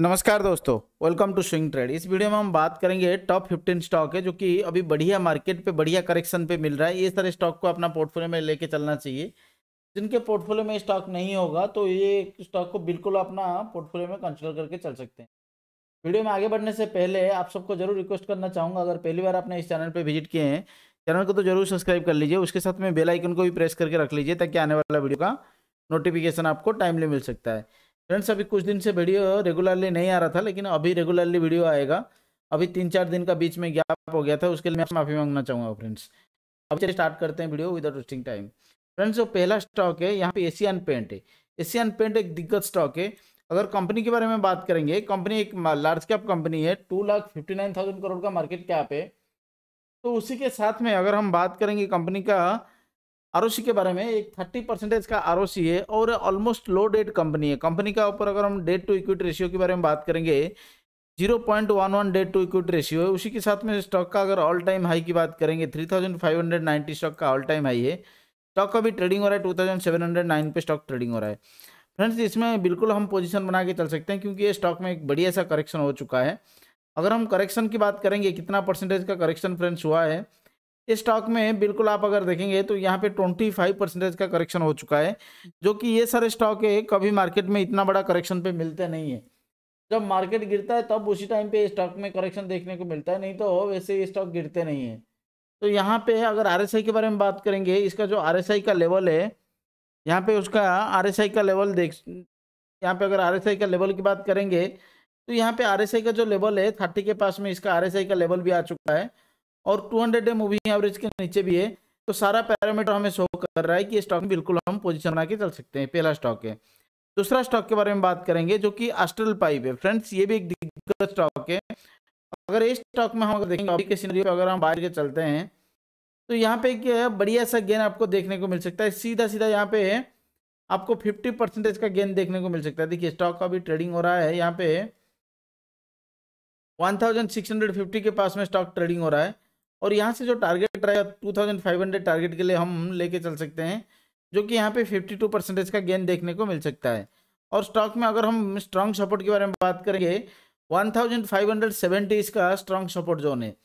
नमस्कार दोस्तों welcome to swing trade इस वीडियो में हम बात करेंगे टॉप फिफ्टीन स्टॉक है जो कि अभी बढ़िया मार्केट पे बढ़िया करेक्शन पे मिल रहा है ये सारे स्टॉक को अपना पोर्टफोलियो में लेके चलना चाहिए जिनके पोर्टफोलियो में स्टॉक नहीं होगा तो ये स्टॉक को बिल्कुल अपना पोर्टफोलियो में कंसिडर करके चल सकते हैं वीडियो में आगे बढ़ने से पहले आप सबको जरूर रिक्वेस्ट करना चाहूँगा अगर पहली बार आपने इस चैनल पर विजिट किए हैं चैनल को तो जरूर सब्सक्राइब कर लीजिए उसके साथ में बेलाइकन को भी प्रेस करके रख लीजिए ताकि आने वाला वीडियो का नोटिफिकेशन आपको टाइमली मिल सकता है फ्रेंड्स अभी कुछ दिन से वीडियो रेगुलरली नहीं आ रहा था लेकिन अभी रेगुलरली वीडियो आएगा अभी तीन चार दिन का बीच में गैप हो गया था उसके लिए मैं माफ़ी मांगना चाहूँगा फ्रेंड्स अब चलिए स्टार्ट करते हैं video without wasting time friends जो पहला स्टॉक है यहाँ पे एशियन पेंट है एशियन पेंट एक दिग्गज स्टॉक है अगर कंपनी के बारे में बात करेंगे कंपनी एक लार्ज कैप कंपनी है two lakh fifty nine thousand crore का मार्केट कैप है तो उसी के साथ में अगर हम बात करेंगे कंपनी का आर के बारे में एक थर्टी परसेंटेज का आर है और ऑलमोस्ट लो डेट कंपनी है कंपनी का ऊपर अगर हम डेट टू इक्विटी रेशियो के बारे में बात करेंगे zero point one one debt to equity ratio है उसी के साथ में स्टॉक का अगर ऑल टाइम हाई की बात करेंगे three thousand five hundred ninety stock का ऑल टाइम हाई है स्टॉक का भी ट्रेडिंग हो रहा है two thousand seven hundred nine पे स्टॉक ट्रेडिंग हो रहा है फ्रेंड्स इसमें बिल्कुल हम पोजीशन बना के चल सकते हैं क्योंकि ये स्टॉक में एक बढ़िया सा करेक्शन हो चुका है अगर हम करेक्शन की बात करेंगे कितना परसेंटेज का करेक्शन फ्रेंड्स हुआ है इस स्टॉक में बिल्कुल आप अगर देखेंगे तो यहाँ पे 25 परसेंटेज का करेक्शन हो चुका है जो कि ये सारे स्टॉक है कभी मार्केट में इतना बड़ा करेक्शन पे मिलते नहीं है जब मार्केट गिरता है तब उसी टाइम पे स्टॉक में करेक्शन देखने को मिलता है नहीं तो वैसे ये स्टॉक गिरते नहीं है तो यहाँ पे अगर आर के बारे में बात करेंगे इसका जो आर का लेवल है यहाँ पे उसका आर का लेवल देख यहाँ पे अगर आर का लेवल की बात करेंगे तो यहाँ पे आर का जो लेवल है थर्टी के पास में इसका आर का लेवल भी आ चुका है और 200 डे मूविंग एवरेज के नीचे भी है तो सारा पैरामीटर हमें शो कर रहा है कि ये स्टॉक बिल्कुल हम पोजिशन बना के चल सकते हैं पहला स्टॉक है दूसरा स्टॉक के बारे में बात करेंगे जो कि अस्ट्रल पाइप है फ्रेंड्स ये भी एक दिग्गज स्टॉक है अगर इस स्टॉक में हम देखेंगे अभी के सीनरी अगर हम बाहर के चलते हैं तो यहाँ पे क्या बढ़िया सा गेन आपको देखने को मिल सकता है सीधा सीधा यहाँ पे है आपको फिफ्टी परसेंटेज का गेन देखने को मिल सकता है देखिए स्टॉक का भी ट्रेडिंग हो रहा है यहाँ पे 1650 के पास में स्टॉक ट्रेडिंग हो रहा है और यहाँ से जो टारगेट रहेगा two thousand five hundred target के लिए हम लेके चल सकते हैं जो कि यहाँ पे फिफ्टी टू परसेंटेज का गेन देखने को मिल सकता है और स्टॉक में अगर हम स्ट्रांग सपोर्ट के बारे में बात करेंगे one thousand five hundred seventy इसका स्ट्रॉन्ग सपोर्ट जोन है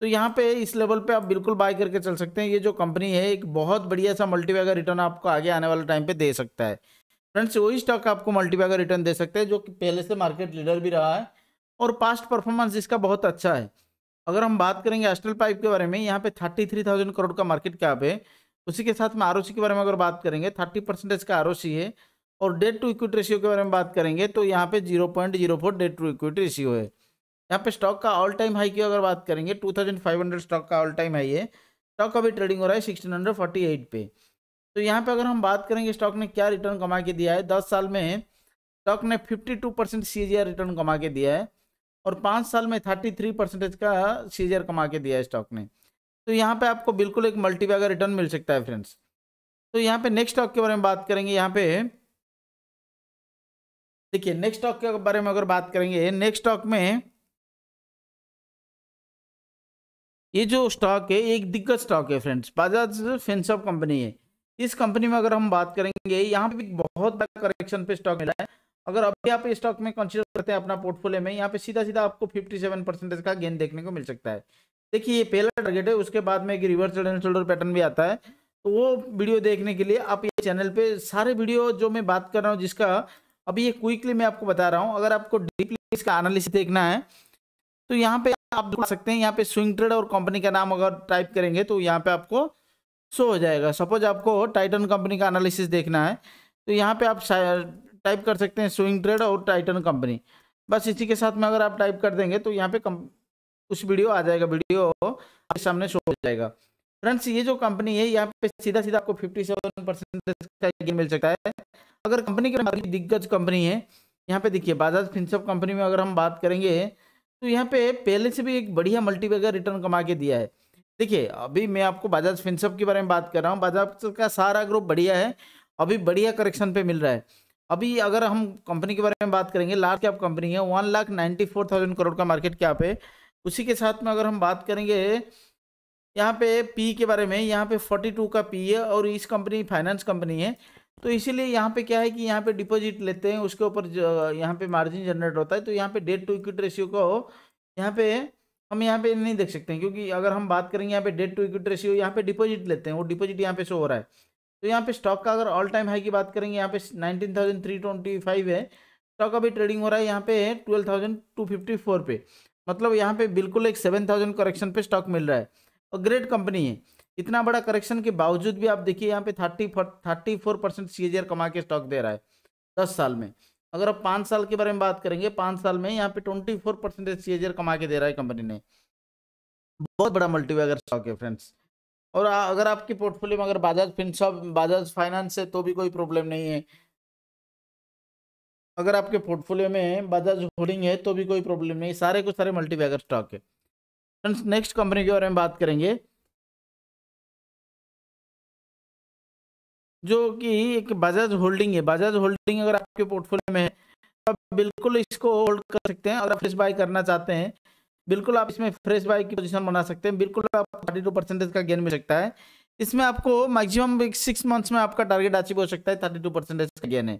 तो यहाँ पे इस लेवल पे आप बिल्कुल बाय करके चल सकते हैं ये जो कंपनी है एक बहुत बढ़िया सा मल्टीबैगर रिटर्न आपको आगे आने वाले टाइम पर दे सकता है फ्रेंड्स वही स्टॉक आपको मल्टीबैगर रिटर्न दे सकते हैं जो कि पहले से मार्केट लीडर भी रहा है और पास्ट परफॉर्मेंस इसका बहुत अच्छा है अगर हम बात करेंगे एस्ट्रल पाइप के बारे में यहाँ पे थर्टी थ्री थाउजेंड करोड़ का मार्केट कैप है उसी के साथ में आर के बारे में अगर बात करेंगे थर्टी परसेंटेज का आर है और डेट टू इक्विटी रेशियो के बारे में बात करेंगे तो यहाँ पे zero point zero four debt to equity ratio है यहाँ पे स्टॉक का ऑल टाइम हाई की अगर बात करेंगे two thousand five hundred stock का ऑल टाइम हाई है स्टॉक अभी ट्रेडिंग हो रहा है सिक्सटीन हंड्रेड फोर्टी एट पे तो यहाँ पे अगर हम बात करेंगे स्टॉक ने क्या रिटर्न कमा के दिया है दस साल में स्टॉक ने फिफ्टी टू परसेंट सी रिटर्न कमा के दिया है और पाँच साल में थर्टी थ्री परसेंटेज का सीजर कमा के दिया स्टॉक ने तो यहाँ पे आपको बिल्कुल एक मल्टीबैगर रिटर्न मिल सकता है फ्रेंड्स तो यहाँ पे नेक्स्ट स्टॉक के बारे में बात करेंगे यहाँ पे देखिए नेक्स्ट स्टॉक के बारे में अगर बात करेंगे नेक्स्ट स्टॉक में ये जो स्टॉक है एक दिग्गज स्टॉक है फ्रेंड्स बजाज फिनसॉप कंपनी है इस कंपनी में अगर हम बात करेंगे यहाँ पे भी बहुत बड़ा करेक्शन पे स्टॉक मिला है अगर अभी आप स्टॉक में कंसिडर करते हैं अपना पोर्टफोलियो में यहाँ पे सीधा सीधा आपको 57 परसेंटेज का गेन देखने को मिल सकता है देखिए ये पहला टारगेट है उसके बाद में एक रिवर्स एंड शोल्डर पैटर्न भी आता है तो वो वीडियो देखने के लिए आप ये चैनल पे सारे वीडियो जो मैं बात कर रहा हूँ जिसका अभी ये क्विकली मैं आपको बता रहा हूँ अगर आपको डीपली इसका एनालिसिस देखना है तो यहाँ पे आप देख सकते हैं यहाँ पे स्विंग ट्रेड और कंपनी का नाम अगर टाइप करेंगे तो यहाँ पे आपको शो हो जाएगा सपोज आपको टाइटन कंपनी का एनालिसिस देखना है तो यहाँ पे आप टाइप कर सकते हैं स्विंग ट्रेड और टाइटन कंपनी बस इसी के साथ में अगर आप टाइप कर देंगे तो यहाँ पे कम कुछ वीडियो आ जाएगा वीडियो आपके सामने शो हो जाएगा फ्रेंड्स ये जो कंपनी है यहाँ पे सीधा सीधा आपको फिफ्टी सेवन परसेंट मिल सकता है अगर कंपनी के दिग्गज कंपनी है यहाँ पे देखिए बाजाज फिनसअप कंपनी में अगर हम बात करेंगे तो यहाँ पे पहले से भी एक बढ़िया मल्टीपेगर रिटर्न कमा के दिया है देखिए अभी मैं आपको बाजाज फिनसअप के बारे में बात कर रहा हूँ बाजाज का सारा ग्रुप बढ़िया है अभी बढ़िया करेक्शन पे मिल रहा है अभी अगर हम कंपनी के बारे में बात करेंगे लार्ज कैप कंपनी है one lakh ninety four thousand crore का मार्केट कैप है उसी के साथ में अगर हम बात करेंगे यहाँ पे पी के बारे में यहाँ पे फोर्टी टू का पी है और इस कंपनी फाइनेंस कंपनी है तो इसीलिए यहाँ पे क्या है कि यहाँ पे डिपॉजिट लेते हैं उसके ऊपर यहाँ पे मार्जिन जनरेट होता है तो यहाँ पे डेट टू इक्विट रेशियो को यहाँ पे हम यहाँ पे नहीं देख सकते हैं क्योंकि अगर हम बात करेंगे यहाँ पे डेट टू इक्विट रेशियो यहाँ पे डिपॉजिट लेते हैं वो डिपॉजिट यहाँ पे शो हो रहा है तो यहाँ पे स्टॉक का अगर ऑल टाइम हाई की बात करेंगे यहाँ पे nineteen thousand three twenty five है स्टॉक अभी ट्रेडिंग हो रहा है यहाँ पे twelve thousand two fifty four पे मतलब यहाँ पे बिल्कुल एक सेवन थाउजेंड करेक्शन पे स्टॉक मिल रहा है और ग्रेट कंपनी है इतना बड़ा करेक्शन के बावजूद भी आप देखिए यहाँ पे थर्टी थर्टी फोर परसेंट सी कमा के स्टॉक दे रहा है दस साल में अगर आप पाँच साल के बारे में बात करेंगे पाँच साल में यहाँ पे ट्वेंटी फोर परसेंटेज सी कमा के दे रहा है कंपनी ने बहुत बड़ा मल्टीवेगर स्टॉक है फ्रेंड्स और अगर आपकी पोर्टफोलियो में अगर बजाज फिनसॉप बाजाज फाइनेंस है तो भी कोई प्रॉब्लम नहीं है अगर आपके पोर्टफोलियो में बाजाज होल्डिंग है तो भी कोई प्रॉब्लम नहीं सारे को सारे मल्टीबैगर स्टॉक है फ्रेंड्स नेक्स्ट कंपनी के बारे में बात करेंगे जो कि एक बजाज होल्डिंग है बजाज होल्डिंग अगर आपके पोर्टफोलियो में है तो आप बिल्कुल इसको होल्ड कर सकते हैं अगर आप इस बाय करना चाहते हैं बिल्कुल आप इसमें फ्रेश बाई की पोजीशन बना सकते हैं बिल्कुल आप थर्टी टू परसेंटेज का गेन मिल सकता है इसमें आपको मैक्सिमम सिक्स मंथ्स में आपका टारगेट अचीव हो सकता है थर्टी टू परसेंटेज का गेन है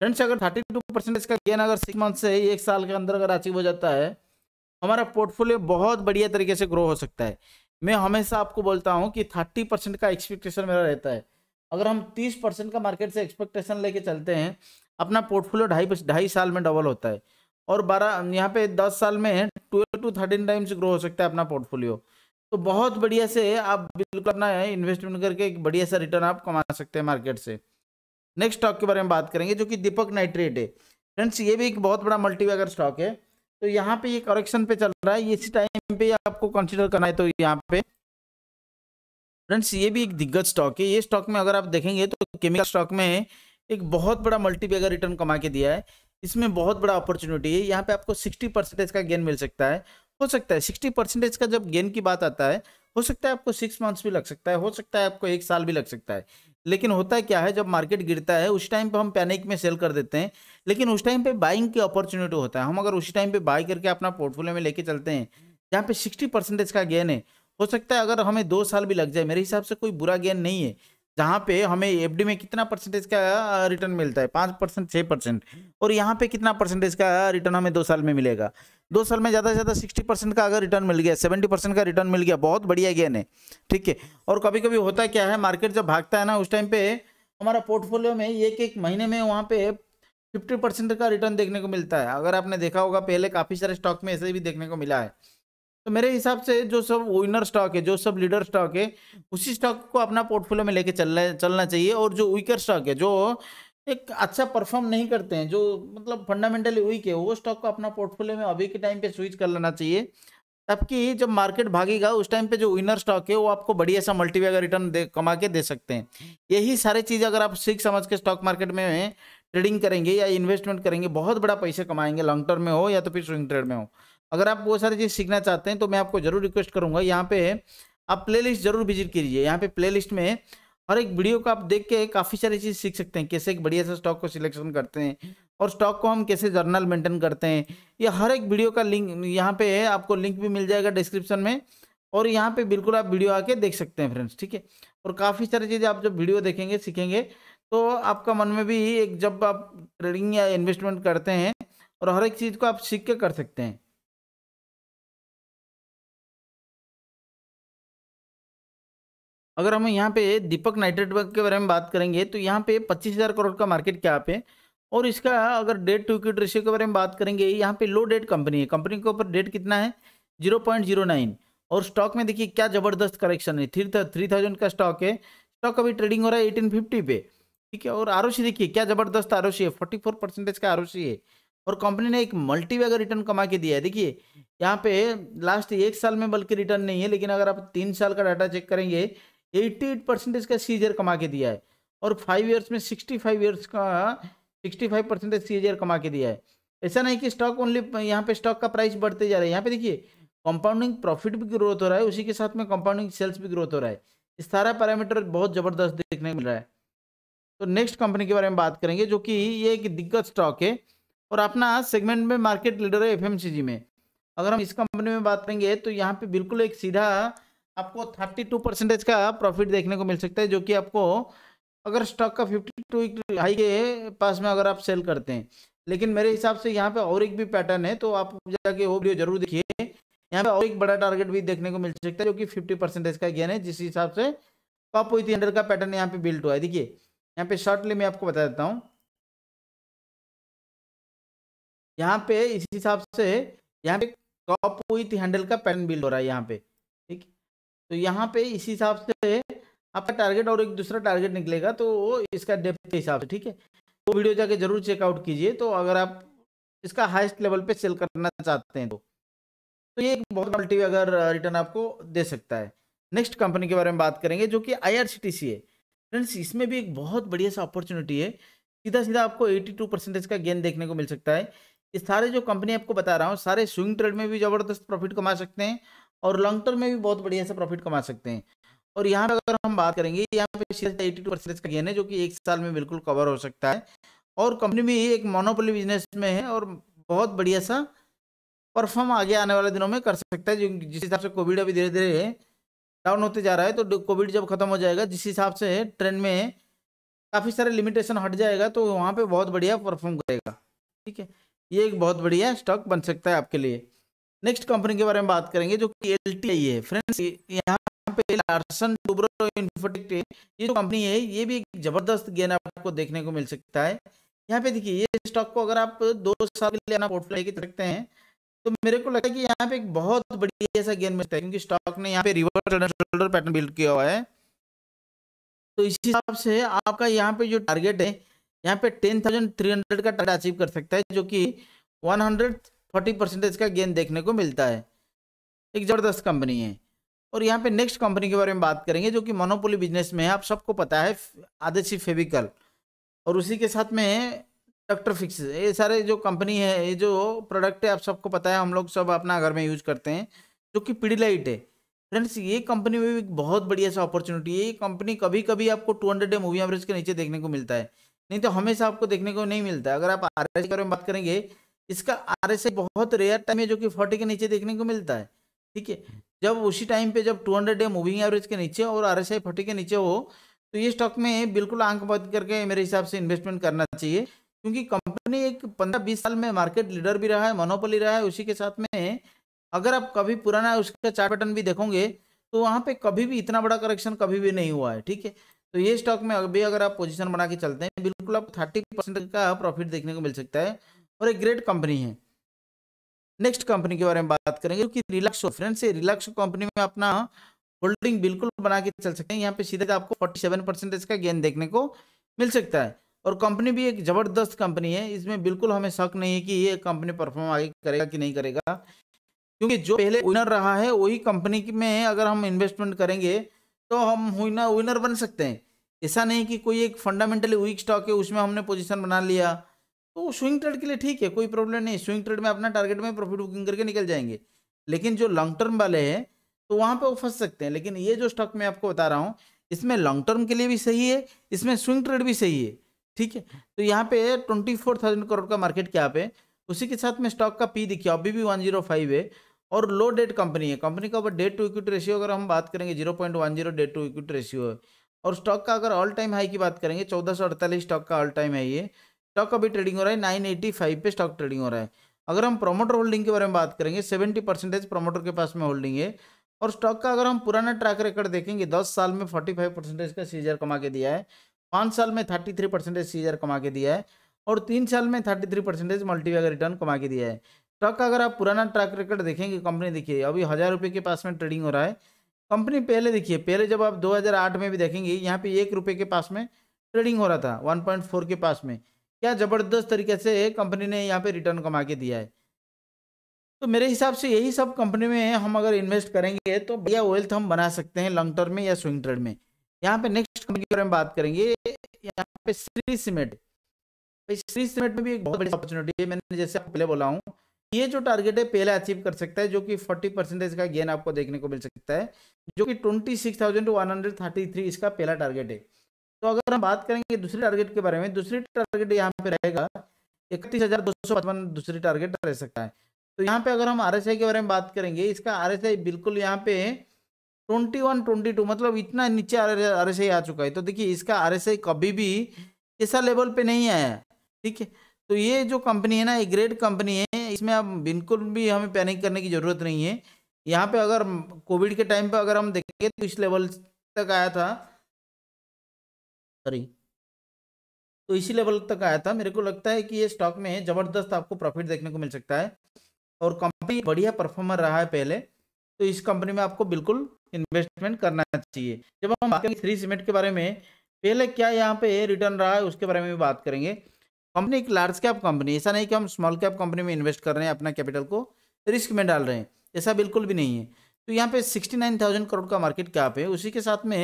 फ्रेंड्स अगर थर्टी टू परसेंटेज का गेन अगर सिक्स मंथ से एक साल के अंदर अगर अचीव हो जाता है हमारा पोर्टफोलियो बहुत बढ़िया तरीके से ग्रो हो सकता है मैं हमेशा आपको बोलता हूँ कि थर्टी परसेंट का एक्सपेक्टेशन मेरा रहता है अगर हम तीस परसेंट का मार्केट से एक्सपेक्टेशन लेके चलते हैं अपना पोर्टफोलियो ढाई ढाई साल में डबल होता है और बारह यहाँ पे दस साल में twelve two thirteen times grow हो सकता है अपना पोर्टफोलियो तो बहुत बढ़िया से आप बिल्कुल अपना इन्वेस्टमेंट करके एक बढ़िया सा रिटर्न आप कमा सकते हैं मार्केट से नेक्स्ट स्टॉक के बारे में बात करेंगे जो कि दीपक नाइट्रेट है फ्रेंड्स ये भी एक बहुत बड़ा मल्टीवैगर स्टॉक है तो यहाँ पे ये करेक्शन पे चल रहा है इसी टाइम पे आपको कंसिडर करना है तो यहाँ पे फ्रेंड्स ये भी एक दिग्गज स्टॉक है ये स्टॉक में अगर आप देखेंगे तो केमिकल स्टॉक में एक बहुत बड़ा मल्टीबैगर रिटर्न कमा के दिया है इसमें बहुत बड़ा अपॉर्चुनिटी है यहाँ पे आपको सिक्सटी परसेंटेज का गेन मिल सकता है हो सकता है सिक्सटी परसेंटेज का जब गेन की बात आता है हो सकता है आपको सिक्स मंथ्स भी लग सकता है हो सकता है आपको एक साल भी लग सकता है लेकिन होता है क्या है जब मार्केट गिरता है उस टाइम पे हम पैनिक में सेल कर देते हैं लेकिन उस टाइम पे बाइंग की अपॉर्चुनिटी होता है हम अगर उस टाइम पे बाई करके अपना पोर्टफोलियो में लेके चलते हैं जहाँ पे सिक्सटी परसेंटेज का गेन है हो सकता है अगर हमें दो साल भी लग जाए मेरे हिसाब से कोई बुरा गेन नहीं है जहाँ पे हमें एफ में कितना परसेंटेज का रिटर्न मिलता है पाँच परसेंट छः परसेंट और यहाँ पे कितना परसेंटेज का रिटर्न हमें दो साल में मिलेगा दो साल में ज़्यादा से ज़्यादा सिक्सटी परसेंट का अगर रिटर्न मिल गया सेवेंटी परसेंट का रिटर्न मिल गया बहुत बढ़िया गेन है ठीक है और कभी कभी होता क्या है मार्केट जब भागता है ना उस टाइम पे हमारा पोर्टफोलियो में एक एक महीने में वहाँ पे फिफ्टी परसेंट का रिटर्न देखने को मिलता है अगर आपने देखा होगा पहले काफ़ी सारे स्टॉक में ऐसे भी देखने को मिला है तो मेरे हिसाब से जो सब विनर स्टॉक है जो सब लीडर स्टॉक है उसी स्टॉक को अपना पोर्टफोलियो में लेके चलना चलना चाहिए और जो वीकर स्टॉक है जो एक अच्छा परफॉर्म नहीं करते हैं जो मतलब फंडामेंटली वीक है वो स्टॉक को अपना पोर्टफोलियो में अभी के टाइम पे स्विच कर लेना चाहिए तबकि जब मार्केट भागेगा उस टाइम पे जो विनर स्टॉक है वो आपको बढ़िया सा मल्टीवे रिटर्न दे कमा के दे सकते हैं यही सारे चीज़ अगर आप सीख समझ के स्टॉक मार्केट में ट्रेडिंग करेंगे या इन्वेस्टमेंट करेंगे बहुत बड़ा पैसे कमाएंगे लॉन्ग टर्म में हो या तो फिर स्विंग ट्रेड में हो अगर आप वो सारी चीज़ सीखना चाहते हैं तो मैं आपको जरूर रिक्वेस्ट करूँगा यहाँ पे आप प्लेलिस्ट जरूर विजिट कीजिए यहाँ पे प्लेलिस्ट में हर एक वीडियो को आप देख के काफ़ी सारी चीज़ सीख सकते हैं कैसे एक बढ़िया से स्टॉक को सिलेक्शन करते हैं और स्टॉक को हम कैसे जर्नल मेंटेन करते हैं ये हर एक वीडियो का लिंक यहाँ पे आपको लिंक भी मिल जाएगा डिस्क्रिप्शन में और यहाँ पे बिल्कुल आप वीडियो आके देख सकते हैं फ्रेंड्स ठीक है और काफ़ी सारी चीज़ें आप जब वीडियो देखेंगे सीखेंगे तो आपका मन में भी एक जब आप ट्रेडिंग या इन्वेस्टमेंट करते हैं और हर एक चीज़ को आप सीख के कर सकते हैं अगर हम यहाँ पे दीपक नाइट्रेट के बारे में बात करेंगे तो यहाँ पे पच्चीस हज़ार करोड़ का मार्केट क्या पे और इसका अगर डेट टू क्विट रेशियो के बारे में बात करेंगे यहाँ पे लो डेट कंपनी है कंपनी के ऊपर डेट कितना है जीरो पॉइंट जीरो नाइन और स्टॉक में देखिए क्या ज़बरदस्त करेक्शन है थ्री थ्री थाउजेंड का स्टॉक है स्टॉक अभी ट्रेडिंग हो रहा है एटीन फिफ्टी पे ठीक है और आर देखिए क्या ज़बरदस्त आर है फोर्टी फोर परसेंटेज का आर है और कंपनी ने एक मल्टी रिटर्न कमा के दिया है देखिए यहाँ पे लास्ट एक साल में बल्कि रिटर्न नहीं है लेकिन अगर आप तीन साल का डाटा चेक करेंगे एट्टी एट परसेंटेज का सीजर कमा के दिया है और फाइव ईयर्स में सिक्सटी फाइव ईयर्स का सिक्सटी फाइव परसेंटेज सी कमा के दिया है ऐसा नहीं कि स्टॉक ओनली यहाँ पे स्टॉक का प्राइस बढ़ते जा रहा है यहाँ पे देखिए कंपाउंडिंग प्रॉफिट भी ग्रोथ हो रहा है उसी के साथ में कंपाउंडिंग सेल्स भी ग्रोथ हो रहा है इस सारा पैरामीटर बहुत ज़बरदस्त देखने मिल रहा है तो नेक्स्ट कंपनी के बारे में बात करेंगे जो कि ये एक दिग्गज स्टॉक है और अपना सेगमेंट में मार्केट लीडर है एफ में अगर हम इस कंपनी में बात करेंगे तो यहाँ पे बिल्कुल एक सीधा आपको 32 परसेंटेज का प्रॉफिट देखने को मिल सकता है जो कि आपको अगर स्टॉक का 52 हाई के पास में अगर आप सेल करते हैं लेकिन मेरे हिसाब से यहाँ पे और एक भी पैटर्न है तो आप जाके वो वीडियो जरूर देखिए यहाँ पे और एक बड़ा टारगेट भी देखने को मिल सकता है जो कि 50 परसेंटेज का गेन है जिस हिसाब से पॉप हुई थी का पैटर्न यहाँ पे बिल्ट हुआ है देखिए यहाँ पे शॉर्टली मैं आपको बता देता हूँ यहाँ पे इस हिसाब से यहाँ पे कॉप हुई थी हैंडल का पैटर्न बिल्ड हो रहा है यहाँ पे ठीक तो यहाँ पे इस हिसाब से आपका टारगेट और एक दूसरा टारगेट निकलेगा तो वो इसका डेप्थ के हिसाब से ठीक है वो वीडियो जाके जरूर चेकआउट कीजिए तो अगर आप इसका हाइस्ट लेवल पे सेल करना चाहते हैं तो तो ये एक बहुत मल्टी अगर रिटर्न आपको दे सकता है नेक्स्ट कंपनी के बारे में बात करेंगे जो कि आई है फ्रेंड्स इसमें भी एक बहुत बढ़िया सा अपॉर्चुनिटी है सीधा सीधा आपको 82 परसेंटेज का गेन देखने को मिल सकता है ये सारे जो कंपनी आपको बता रहा हूँ सारे स्विंग ट्रेड में भी जबरदस्त प्रॉफिट कमा सकते हैं और लॉन्ग टर्म में भी बहुत बढ़िया से प्रॉफिट कमा सकते हैं और यहाँ पर अगर हम बात करेंगे यहाँ पे एटी टू परसेंट का गेन है जो कि एक साल में बिल्कुल कवर हो सकता है और कंपनी भी एक मोनोपोली बिजनेस में है और बहुत बढ़िया सा परफॉर्म आगे आने वाले दिनों में कर सकता है जिस हिसाब से कोविड अभी धीरे धीरे डाउन होते जा रहा है तो कोविड जब खत्म हो जाएगा जिस हिसाब से ट्रेंड में काफ़ी सारे लिमिटेशन हट जाएगा तो वहाँ पर बहुत बढ़िया परफॉर्म करेगा ठीक है ये एक बहुत बढ़िया स्टॉक बन सकता है आपके लिए नेक्स्ट कंपनी के बारे में बात करेंगे जो कि एल है फ्रेंड्स यहाँ पे लार्सन डुब्रो ये जो कंपनी है ये भी एक जबरदस्त गेन आपको देखने को मिल सकता है यहाँ पे देखिए ये स्टॉक को अगर आप दो साल के लिए पोर्टफोलियो लेके रखते हैं तो मेरे को लगता है कि यहाँ पे एक बहुत बड़ी ऐसा गेन मिलता है क्योंकि स्टॉक ने यहाँ पे रिवर्स शोल्डर पैटर्न बिल्ड किया हुआ है तो इसी हिसाब से आपका यहाँ पे जो टारगेट है यहाँ पे टेन थाउजेंड थ्री हंड्रेड का टारगेट अचीव कर सकता है जो कि वन हंड्रेड फोर्टी परसेंटेज का गेन देखने को मिलता है एक ज़बरदस्त कंपनी है और यहाँ पे नेक्स्ट कंपनी के बारे में बात करेंगे जो कि मोनोपोली बिजनेस में है आप सबको पता है आदर्शी फेविकल और उसी के साथ में डॉक्टर फिक्स ये सारे जो कंपनी है ये जो प्रोडक्ट है आप सबको पता है हम लोग सब अपना घर में यूज करते हैं जो कि पीडीलाइट है फ्रेंड्स ये कंपनी में भी बहुत बढ़िया सा अपॉर्चुनिटी है ये कंपनी कभी कभी आपको two hundred day moving average के नीचे देखने को मिलता है नहीं तो हमेशा आपको देखने को नहीं मिलता अगर आप आर के बारे में बात करेंगे इसका आर बहुत रेयर टाइम है जो कि फोर्टी के नीचे देखने को मिलता है ठीक है जब उसी टाइम पे जब 200 डे मूविंग एवरेज के नीचे और आर एस फोर्टी के नीचे हो तो ये स्टॉक में बिल्कुल आंक बंद करके मेरे हिसाब से इन्वेस्टमेंट करना चाहिए क्योंकि कंपनी एक पंद्रह बीस साल में मार्केट लीडर भी रहा है मोनोपोली रहा है उसी के साथ में अगर आप कभी पुराना उसका चार्ट पैटर्न भी देखोगे तो वहाँ पे कभी भी इतना बड़ा करेक्शन कभी भी नहीं हुआ है ठीक है तो ये स्टॉक में अभी अगर आप पोजीशन बना के चलते हैं बिल्कुल आप थर्टी परसेंट का प्रॉफिट देखने को मिल सकता है और एक ग्रेट कंपनी है नेक्स्ट कंपनी के बारे में बात करेंगे क्योंकि रिलैक्सो फ्रेंड्स ये रिलैक्सो कंपनी में अपना होल्डिंग बिल्कुल बना के चल सकते हैं यहाँ पे सीधे आपको 47 परसेंटेज का गेन देखने को मिल सकता है और कंपनी भी एक ज़बरदस्त कंपनी है इसमें बिल्कुल हमें शक नहीं है कि ये कंपनी परफॉर्म आगे करेगा कि नहीं करेगा क्योंकि जो पहले विनर रहा है वही कंपनी में अगर हम इन्वेस्टमेंट करेंगे तो हम विनर बन सकते हैं ऐसा नहीं कि कोई एक फंडामेंटली वीक स्टॉक है उसमें हमने पोजिशन बना लिया तो स्विंग ट्रेड के लिए ठीक है कोई प्रॉब्लम नहीं स्विंग ट्रेड में अपना टारगेट में प्रॉफिट बुकिंग करके निकल जाएंगे लेकिन जो लॉन्ग टर्म वाले हैं तो वहाँ पे वो फंस सकते हैं लेकिन ये जो स्टॉक मैं आपको बता रहा हूँ इसमें लॉन्ग टर्म के लिए भी सही है इसमें स्विंग ट्रेड भी सही है ठीक है तो यहाँ पे ट्वेंटी फोर थाउजेंड करोड़ का मार्केट क्या पे उसी के साथ में स्टॉक का पी दिखिए अभी भी वन जीरो फाइव है और लो डेट कंपनी है कंपनी का अगर डेट टू इक्विटी रेशियो अगर हम बात करेंगे zero point one zero debt to equity ratio है और स्टॉक का अगर ऑल टाइम हाई की बात करेंगे चौदह सौ अड़तालीस स्टॉक का ऑल टाइम हाई है स्टॉक अभी ट्रेडिंग हो रहा है नाइन एटी फाइव पे स्टॉक ट्रेडिंग हो रहा है अगर हम प्रोमोटर होल्डिंग के बारे में बात करेंगे सेवेंटी परसेंटेज प्रोमोटर के पास में होल्डिंग है और स्टॉक का अगर हम पुराना ट्रैक रिकॉर्ड देखेंगे दस साल में फोर्टी फाइव परसेंटेज का सीजर कमा के दिया है पाँच साल में थर्टी थ्री परसेंटेज सीजर कमा के दिया है और तीन साल में थर्टी थ्री परसेंटेज मल्टीवे रिटर्न कमा के दिया है स्टॉक का अगर आप पुराना ट्रैक रिकॉर्ड देखेंगे कंपनी देखिए अभी हज़ार रुपये के पास में ट्रेडिंग हो रहा है कंपनी पहले देखिए पहले जब आप आठ में भी देखेंगे यहाँ पे एक रुपये के पास में ट्रेडिंग हो रहा था फोर के पास में क्या ज़बरदस्त तरीके से कंपनी ने यहाँ पे रिटर्न कमा के दिया है तो मेरे हिसाब से यही सब कंपनी में हम अगर इन्वेस्ट करेंगे तो बढ़िया वेल्थ तो हम बना सकते हैं लॉन्ग टर्म में या स्विंग ट्रेड में यहाँ पे नेक्स्ट कंपनी के बारे में बात करेंगे यहाँ पे श्री सीमेंट श्री सीमेंट में भी एक बहुत बड़ी अपॉर्चुनिटी है मैंने जैसे आपको पहले बोला हूँ ये जो टारगेट है पहले अचीव कर सकता है जो कि 40 परसेंटेज का गेन आपको देखने को मिल सकता है जो कि 26,133 इसका पहला टारगेट है तो अगर हम बात करेंगे दूसरे टारगेट के बारे में दूसरी टारगेट यहाँ पे रहेगा इकतीस हज़ार दो सौ पचपन दूसरी टारगेट रह सकता है तो यहाँ पे अगर हम आर के बारे में बात करेंगे इसका आर बिल्कुल यहाँ पे ट्वेंटी वन ट्वेंटी टू मतलब इतना नीचे आर एस आ चुका है तो देखिए इसका आर कभी भी ऐसा लेवल पे नहीं आया ठीक है तो ये जो कंपनी है ना ये ग्रेट कंपनी है इसमें अब बिल्कुल भी हमें पैनिक करने की ज़रूरत नहीं है यहाँ पे अगर कोविड के टाइम पे अगर हम देखेंगे तो इस लेवल तक आया था सॉरी तो इसी लेवल तक आया था मेरे को लगता है कि ये स्टॉक में ज़बरदस्त आपको प्रॉफिट देखने को मिल सकता है और कंपनी बढ़िया परफॉर्मर रहा है पहले तो इस कंपनी में आपको बिल्कुल इन्वेस्टमेंट करना चाहिए जब हम बात करेंगे थ्री सीमेंट के बारे में पहले क्या यहाँ पे रिटर्न रहा है उसके बारे में भी बात करेंगे कंपनी एक लार्ज कैप कंपनी ऐसा नहीं कि हम स्मॉल कैप कंपनी में इन्वेस्ट कर रहे हैं अपना कैपिटल को रिस्क में डाल रहे हैं ऐसा बिल्कुल भी नहीं है तो यहाँ पे सिक्सटी नाइन थाउजेंड करोड़ का मार्केट कैप है उसी के साथ में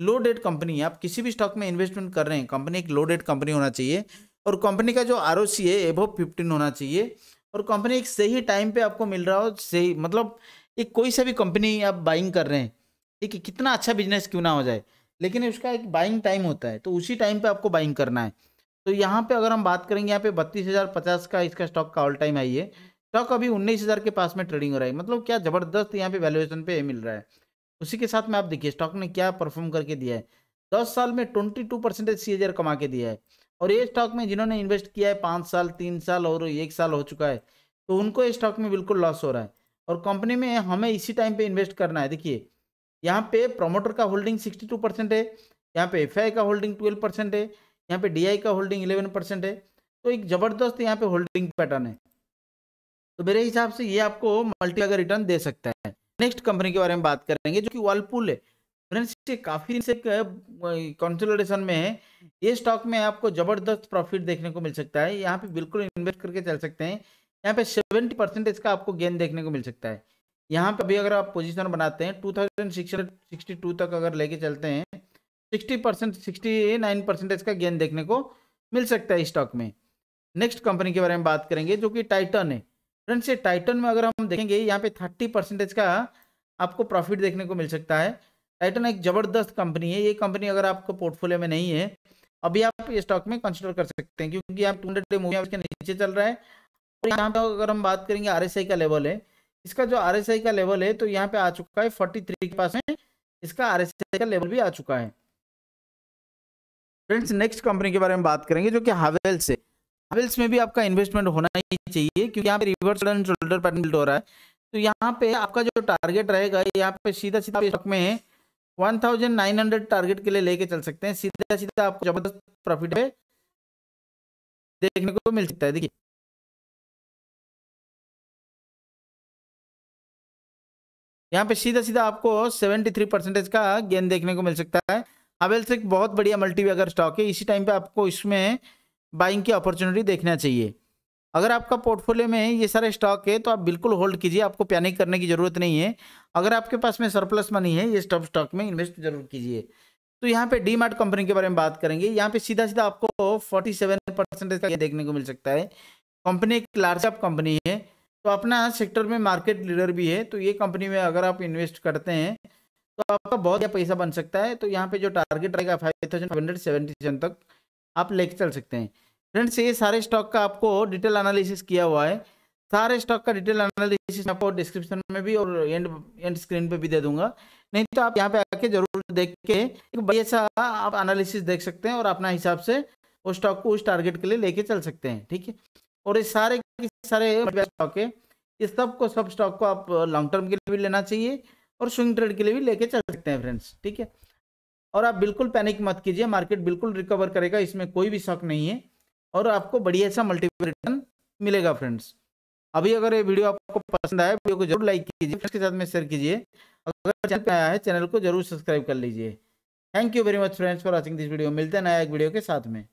लो डेट कंपनी है आप किसी भी स्टॉक में इन्वेस्टमेंट कर रहे हैं कंपनी एक लो डेट कंपनी होना चाहिए और कंपनी का जो आर है एबो फिफ्टीन होना चाहिए और कंपनी एक सही टाइम पे आपको मिल रहा हो सही मतलब एक कोई सा भी कंपनी आप बाइंग कर रहे हैं ठीक है कितना अच्छा बिजनेस क्यों ना हो जाए लेकिन उसका एक बाइंग टाइम होता है तो उसी टाइम पे आपको बाइंग करना है तो यहाँ पे अगर हम बात करेंगे यहाँ पे बत्तीस हज़ार पचास का इसका स्टॉक का ऑल टाइम आई है स्टॉक अभी उन्नीस हज़ार के पास में ट्रेडिंग हो रहा है मतलब क्या ज़बरदस्त यहाँ पे वैल्यूएशन पे मिल रहा है उसी के साथ में आप देखिए स्टॉक ने क्या परफॉर्म करके दिया है दस साल में ट्वेंटी टू परसेंटेज सी कमा के दिया है और ये स्टॉक में जिन्होंने इन्वेस्ट किया है पाँच साल तीन साल और एक साल हो चुका है तो उनको ये स्टॉक में बिल्कुल लॉस हो रहा है और कंपनी में हमें इसी टाइम पे इन्वेस्ट करना है देखिए यहाँ पे प्रमोटर का होल्डिंग सिक्सटी टू परसेंट है यहाँ पे एफ का होल्डिंग ट्वेल्व परसेंट है यहाँ पे डी का होल्डिंग इलेवन परसेंट है तो एक ज़बरदस्त यहाँ पे होल्डिंग पैटर्न है तो मेरे हिसाब से ये आपको मल्टी अगर रिटर्न दे सकता है नेक्स्ट कंपनी के बारे में बात करेंगे जो कि वर्लपूल है फ्रेंड्स ये काफ़ी दिन से कंसोलिडेशन में है ये स्टॉक में आपको ज़बरदस्त प्रॉफिट देखने को मिल सकता है यहाँ पे बिल्कुल इन्वेस्ट करके चल सकते हैं यहाँ पे सेवेंटी परसेंटेज का आपको गेन देखने को मिल सकता है यहाँ पे भी अगर आप पोजीशन बनाते हैं टू थाउजेंड सिक्सटी टू तक अगर लेके चलते हैं sixty percent sixty nine percentage का गेंद देखने को मिल सकता है स्टॉक में नेक्स्ट कंपनी के बारे में बात करेंगे जो कि टाइटन है फ्रेंड्स ये टाइटन में अगर हम देखेंगे यहाँ पे थर्टी परसेंटेज का आपको प्रॉफिट देखने को मिल सकता है टाइटन एक ज़बरदस्त कंपनी है ये कंपनी अगर आपको पोर्टफोलियो में नहीं है अभी आप ये स्टॉक में कंसिडर कर सकते हैं क्योंकि आप टू हंड्रेड डे मूवी नीचे चल रहा है और यहाँ पर अगर हम बात करेंगे आर का लेवल है इसका जो आर का लेवल है तो यहाँ पे आ चुका है फोर्टी के पास में इसका आर का लेवल भी आ चुका है फ्रेंड्स नेक्स्ट कंपनी के बारे में बात करेंगे जो कि हावेल्स है ट्रेवल्स में भी आपका इन्वेस्टमेंट होना ही चाहिए क्योंकि यहाँ पे reverse and shoulder pattern build हो रहा है तो यहाँ पे आपका जो टारगेट रहेगा यहाँ पे सीधा सीधा स्टॉक में one thousand nine hundred target के लिए लेके चल सकते हैं सीधा सीधा आपको जबरदस्त प्रॉफिट पे देखने को मिल सकता है देखिए यहाँ पे सीधा सीधा आपको सेवेंटी थ्री परसेंटेज का गेन देखने को मिल सकता है हवेल्स एक बहुत बढ़िया मल्टीवेगर स्टॉक है इसी टाइम पे आपको इसमें बाइंग की अपॉर्चुनिटी देखना चाहिए अगर आपका पोर्टफोलियो में ये सारे स्टॉक है तो आप बिल्कुल होल्ड कीजिए आपको पैनिक करने की ज़रूरत नहीं है अगर आपके पास में सरप्लस मनी है ये स्टॉप स्टॉक में इन्वेस्ट जरूर कीजिए तो यहाँ पे डी मार्ट कंपनी के बारे में बात करेंगे यहाँ पे सीधा सीधा आपको फोर्टी सेवन परसेंटेज का देखने को मिल सकता है कंपनी एक लार्ज कैप कंपनी है तो अपना सेक्टर में मार्केट लीडर भी है तो ये कंपनी में अगर आप इन्वेस्ट करते हैं तो आपका बहुत पैसा बन सकता है तो यहाँ पे जो टारगेट रहेगा five thousand hundred seventy seven तक आप लेके चल सकते हैं फ्रेंड्स ये सारे स्टॉक का आपको डिटेल एनालिसिस किया हुआ है सारे स्टॉक का डिटेल एनालिसिस आपको डिस्क्रिप्शन में भी और एंड एंड स्क्रीन पे भी दे दूंगा नहीं तो आप यहाँ पे आके जरूर देख के एक बढ़िया सा आप एनालिसिस देख सकते हैं और अपना हिसाब से उस स्टॉक को उस टारगेट के लिए लेके चल सकते हैं ठीक है और ये सारे सारे स्टॉक है इस सब को सब स्टॉक को आप लॉन्ग टर्म के लिए भी लेना चाहिए और स्विंग ट्रेड के लिए भी लेके चल सकते हैं फ्रेंड्स ठीक है और आप बिल्कुल पैनिक मत कीजिए मार्केट बिल्कुल रिकवर करेगा इसमें कोई भी शक नहीं है और आपको बढ़िया सा मल्टीपल रिटर्न मिलेगा फ्रेंड्स अभी अगर ये वीडियो आपको पसंद आया वीडियो को जरूर लाइक कीजिए फ्रेंड्स के साथ में शेयर कीजिए अगर चैनल पर आया है चैनल को जरूर सब्सक्राइब कर लीजिए thank you very much friends for watching this video मिलते हैं नया एक वीडियो के साथ में